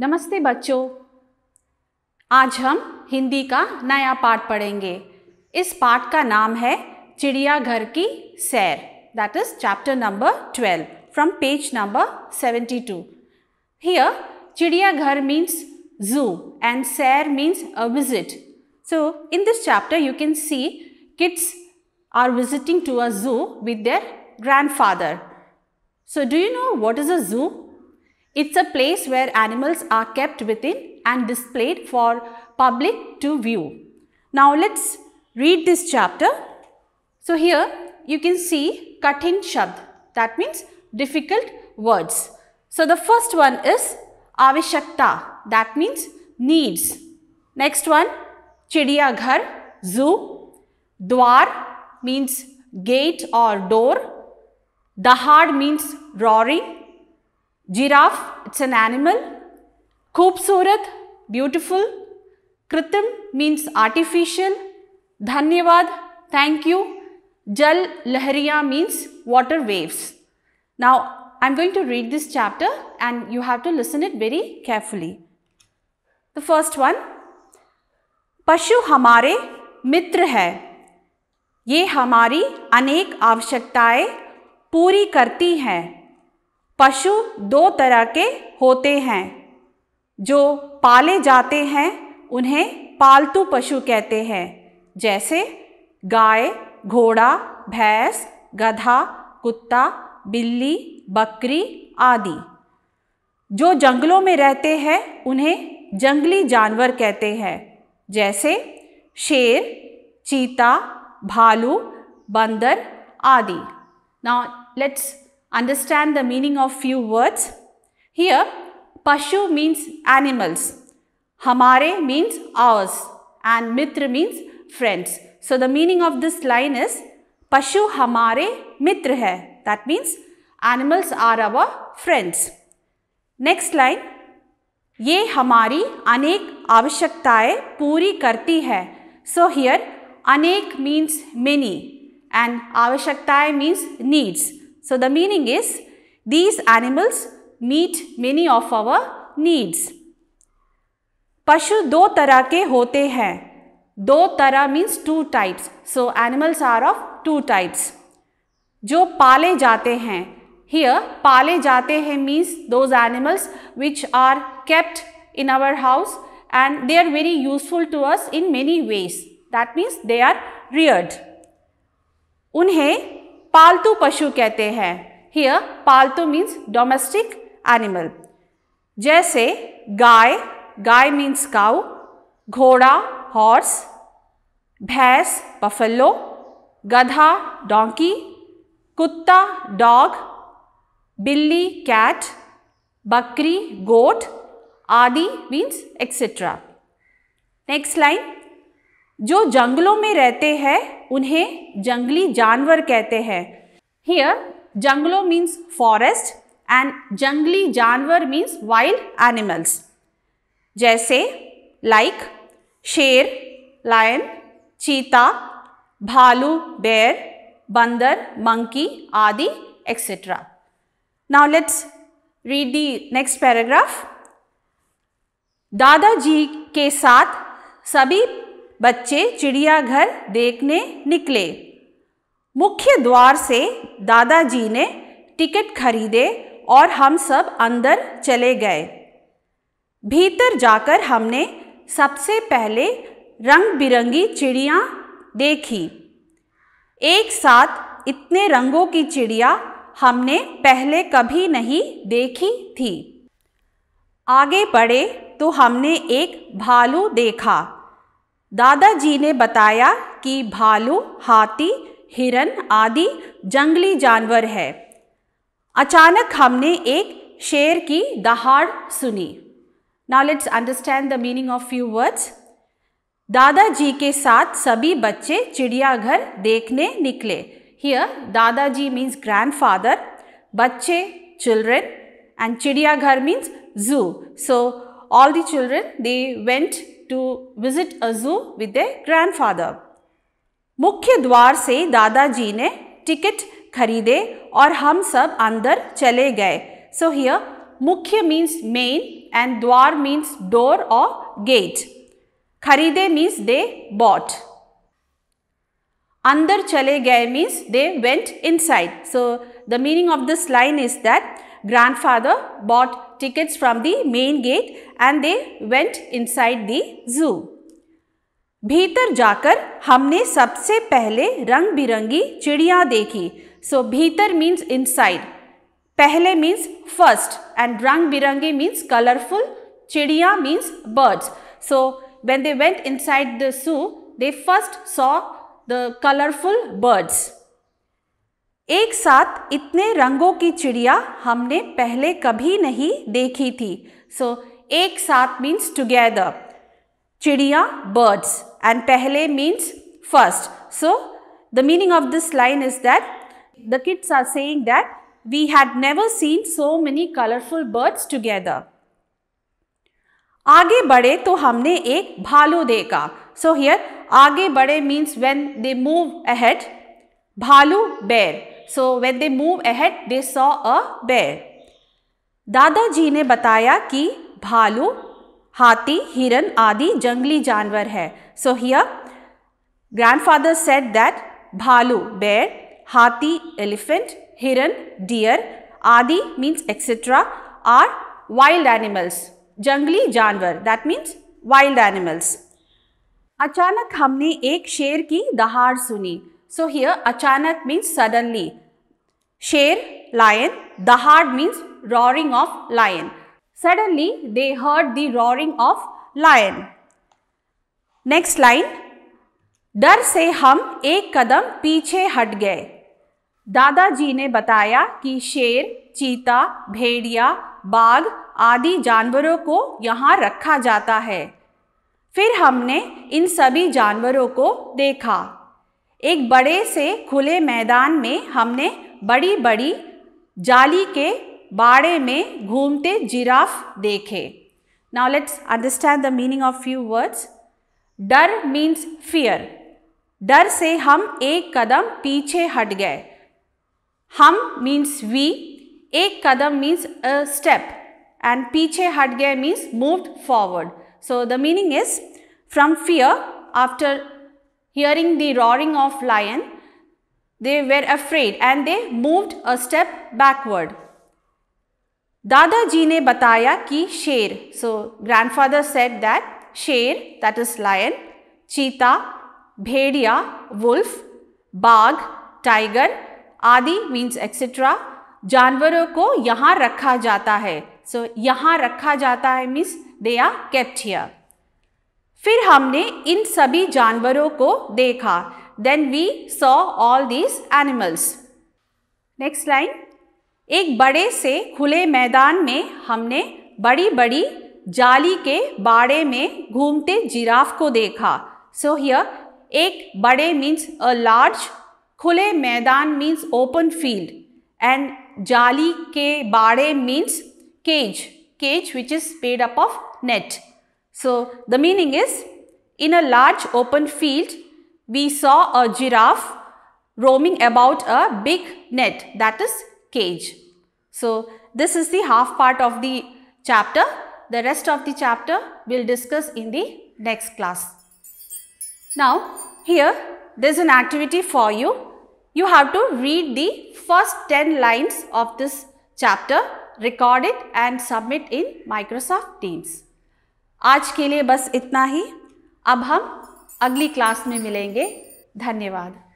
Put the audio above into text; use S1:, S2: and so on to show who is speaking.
S1: नमस्ते बच्चों आज हम हिंदी का नया पाठ पढ़ेंगे इस पाठ का नाम है चिड़ियाघर की सैर that is chapter number twelve from page number seventy two here चिड़ियाघर मीन्स जू एंड सैर means a visit so in this chapter you can see kids are visiting to a zoo with their grandfather so do you know what is a zoo It's a place where animals are kept within and displayed for public to view. Now let's read this chapter. So here you can see Katin Shabd that means difficult words. So the first one is Avishakta that means needs. Next one ghar zoo. Dwar means gate or door. Dahad means roaring. Giraffe, it's an animal. Khoobsurat, beautiful. Kritim means artificial. Dhanyavad, thank you. Jal Lahariya means water waves. Now, I'm going to read this chapter and you have to listen it very carefully. The first one, पशु हमारे मित्र है ये हमारी अनेक आवश्यकताएं पूरी करती हैं पशु दो तरह के होते हैं जो पाले जाते हैं उन्हें पालतू पशु कहते हैं जैसे गाय घोड़ा भैंस गधा कुत्ता बिल्ली बकरी आदि जो जंगलों में रहते हैं उन्हें जंगली जानवर कहते हैं जैसे शेर चीता भालू बंदर आदि now let's understand the meaning of few words. Here, Pashu means animals. Hamare means ours and Mitra means friends. So, the meaning of this line is Pashu hamare mitra hai. That means animals are our friends. Next line. Ye hamari anek आवश्यकताएं puri Karti hai. So here anek means many, and आवश्यकताएं means needs. So the meaning is these animals meet many of our needs. pashu do tarah ke hote hain do tarah means two types so animals are of two types jo pale jate hain here pale jate hain means those animals which are kept in our house and they are very useful to us in many ways. That means they are reared. unhe पालतू पशु कहते हैं here पालतू means domestic animal जैसे गाय गाय means cow घोड़ा horse भैंस पफल्लो गधा डोंकी कुत्ता डॉग बिल्ली कैट बकरी गोट आदि मीन्स एक्सेट्रा नेक्स्ट लाइन जो जंगलों में रहते हैं उन्हें जंगली जानवर कहते हैं हियर जंगलों मीन्स फॉरेस्ट एंड जंगली जानवर मीन्स वाइल्ड एनिमल्स जैसे लाइक शेर लायन चीता भालू बेर बंदर मंकी आदि etcetera now let's read the next paragraph दादाजी के साथ सभी बच्चे चिड़ियाघर देखने निकले मुख्य द्वार से दादाजी ने टिकट खरीदे और हम सब अंदर चले गए भीतर जाकर हमने सबसे पहले रंग बिरंगी चिड़ियाँ देखी एक साथ इतने रंगों की चिड़िया हमने पहले कभी नहीं देखी थी आगे बढ़े तो हमने एक भालू देखा दादाजी ने बताया कि भालू हाथी हिरन आदि जंगली जानवर है अचानक हमने एक शेर की दहाड़ सुनी now let's understand the meaning of few words दादाजी के साथ सभी बच्चे चिड़ियाघर देखने निकले हियर दादाजी मीन्स ग्रैंड फादर बच्चे चिल्ड्रेन एंड चिड़ियाघर means zoo so all the children they went to visit a zoo with their grandfather. मुख्य द्वार से दादाजी ने टिकट खरीदे और हम सब अंदर चले गए सो हियर मुख्य मीन्स मेन एंड द्वार मीन्स डोर और गेट खरीदे मीन्स दे बॉट अंदर चले गए means they went inside so the meaning of this line is that grandfather bought tickets from the main gate and they went inside the zoo. भीतर जाकर हमने सबसे पहले रंग बिरंगी चिड़ियाँ देखी सो so, भीतर मीन्स इनसाइड पहले मीन्स फर्स्ट एंड रंग बिरंगे मीन्स कलरफुल चिड़िया means birds so when they went inside the zoo, they first saw the colorful birds. एक साथ इतने रंगों की चिड़िया हमने पहले कभी नहीं देखी थी सो so, एक साथ मीन्स टुगेदर चिड़िया बर्ड्स एंड पहले means first so the meaning of this line is that the kids are saying that we had never seen so many colourful birds together आगे बढ़े तो हमने एक भालू देखा सो so हियर आगे बढ़े means when they move ahead भालू bear So when they move ahead, they saw a bear. दादाजी ने बताया कि भालू हाथी हिरन आदि जंगली जानवर है so here grandfather said that bhalu bear hathi elephant hiran deer adi means etc are wild animals जंगली जानवर that means wild animals अचानक हमने एक शेर की दहाड़ सुनी So here achanak means suddenly. Sher, lion. Dahad means roaring of lion. Suddenly they heard the roaring of lion. Next line. डर से हम एक कदम पीछे हट गए दादाजी ne bataya ki sher cheeta bhediya बाघ आदि जानवरों को यहाँ रखा जाता है फिर हमने इन सभी जानवरों को देखा एक बड़े से खुले मैदान में हमने बड़ी बड़ी जाली के बाड़े में घूमते जिराफ देखे now let's understand the meaning of few words डर मीन्स फियर डर से हम एक कदम पीछे हट गए हम मीन्स वी एक कदम मीन्स अ स्टेप एंड पीछे हट गए means moved forward so the meaning is from fear after hearing the roaring of lion, they were afraid and they moved a step backward. दादाजी ने बताया कि शेर सो ग्रैंडफादर सेड दैट शेर that is lion चीता भेड़िया wolf बाघ tiger आदि मीन्स एक्सेट्रा जानवरों को यहाँ रखा जाता है सो so, यहाँ रखा जाता है means they are kept here हमने इन सभी जानवरों को देखा then we saw all these animals next line एक बड़े से खुले मैदान में हमने बड़ी बड़ी जाली के बाड़े में घूमते जिराफ को देखा सो so हियर एक बड़े मीन्स अ लार्ज खुले मैदान मीन्स ओपन फील्ड एंड जाली के बाड़े means cage cage which is made up of net so the meaning is In a large open field, we saw a giraffe roaming about a big net that is cage. So, this is the half part of the chapter. The rest of the chapter we will discuss in the next class. Now, here there is an activity for you. You have to read the first 10 lines of this chapter, record it and submit in Microsoft Teams. आज के लिए बस इतना ही अब हम अगली class में मिलेंगे धन्यवाद